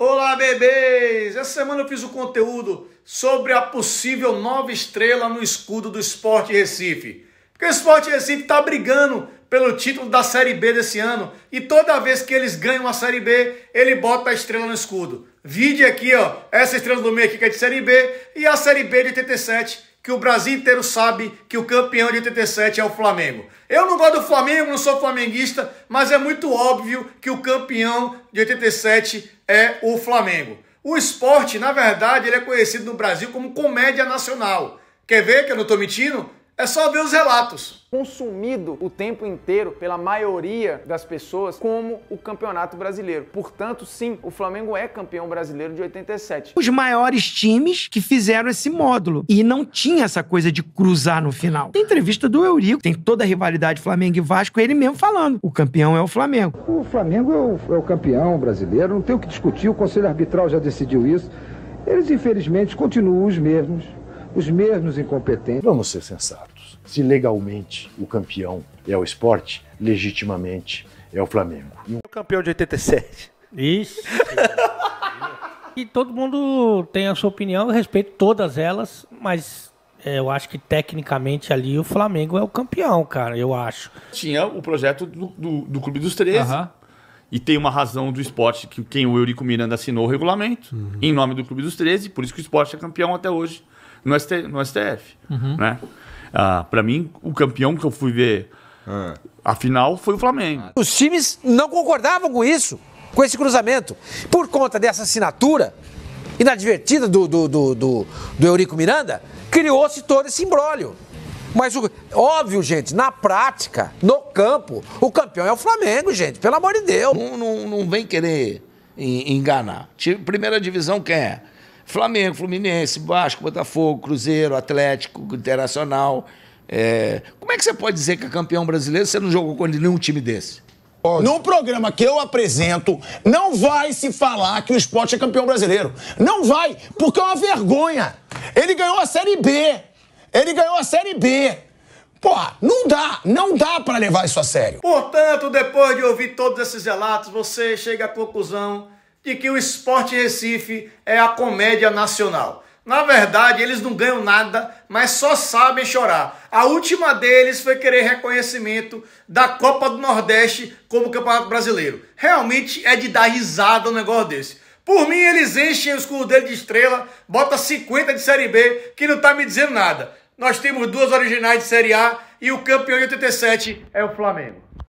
Olá, bebês! Essa semana eu fiz o conteúdo sobre a possível nova estrela no escudo do Sport Recife. Porque o Sport Recife está brigando pelo título da Série B desse ano e toda vez que eles ganham a Série B, ele bota a estrela no escudo. Vide aqui, ó, essa estrela do meio aqui que é de Série B e a Série B de 87 que o Brasil inteiro sabe que o campeão de 87 é o Flamengo. Eu não gosto do Flamengo, não sou flamenguista, mas é muito óbvio que o campeão de 87 é o Flamengo. O esporte, na verdade, ele é conhecido no Brasil como comédia nacional. Quer ver que eu não estou mentindo? É só ver os relatos. Consumido o tempo inteiro pela maioria das pessoas como o Campeonato Brasileiro. Portanto, sim, o Flamengo é campeão brasileiro de 87. Os maiores times que fizeram esse módulo e não tinha essa coisa de cruzar no final. Tem entrevista do Eurico, tem toda a rivalidade Flamengo e Vasco, ele mesmo falando: o campeão é o Flamengo. O Flamengo é o, é o campeão brasileiro, não tem o que discutir, o Conselho Arbitral já decidiu isso. Eles, infelizmente, continuam os mesmos os mesmos incompetentes. Vamos ser sensatos. Se legalmente o campeão é o esporte, legitimamente é o Flamengo. E um... O campeão de 87. Isso. e todo mundo tem a sua opinião, eu respeito todas elas, mas é, eu acho que tecnicamente ali o Flamengo é o campeão, cara, eu acho. Tinha o projeto do, do, do Clube dos 13. Uhum. E tem uma razão do esporte que quem o Eurico Miranda assinou o regulamento, uhum. em nome do Clube dos 13, por isso que o esporte é campeão até hoje no, ST, no STF. Uhum. Né? Ah, Para mim, o campeão que eu fui ver é. a final foi o Flamengo. Ah. Os times não concordavam com isso, com esse cruzamento. Por conta dessa assinatura inadvertida do, do, do, do, do Eurico Miranda, criou-se todo esse imbróglio. Mas, óbvio, gente, na prática, no campo, o campeão é o Flamengo, gente, pelo amor de Deus. Não, não, não vem querer enganar. Primeira divisão, quem é? Flamengo, Fluminense, Vasco, Botafogo, Cruzeiro, Atlético, Internacional. É... Como é que você pode dizer que é campeão brasileiro se você não jogou com nenhum time desse? Pode. No programa que eu apresento, não vai se falar que o esporte é campeão brasileiro. Não vai, porque é uma vergonha. Ele ganhou a Série B. Ele ganhou a Série B. Porra, não dá, não dá para levar isso a sério. Portanto, depois de ouvir todos esses relatos, você chega à conclusão de que o Esporte Recife é a comédia nacional. Na verdade, eles não ganham nada, mas só sabem chorar. A última deles foi querer reconhecimento da Copa do Nordeste como Campeonato Brasileiro. Realmente é de dar risada um negócio desse. Por mim, eles enchem o escudo dele de estrela, bota 50 de Série B, que não está me dizendo nada. Nós temos duas originais de Série A e o campeão de 87 é o Flamengo.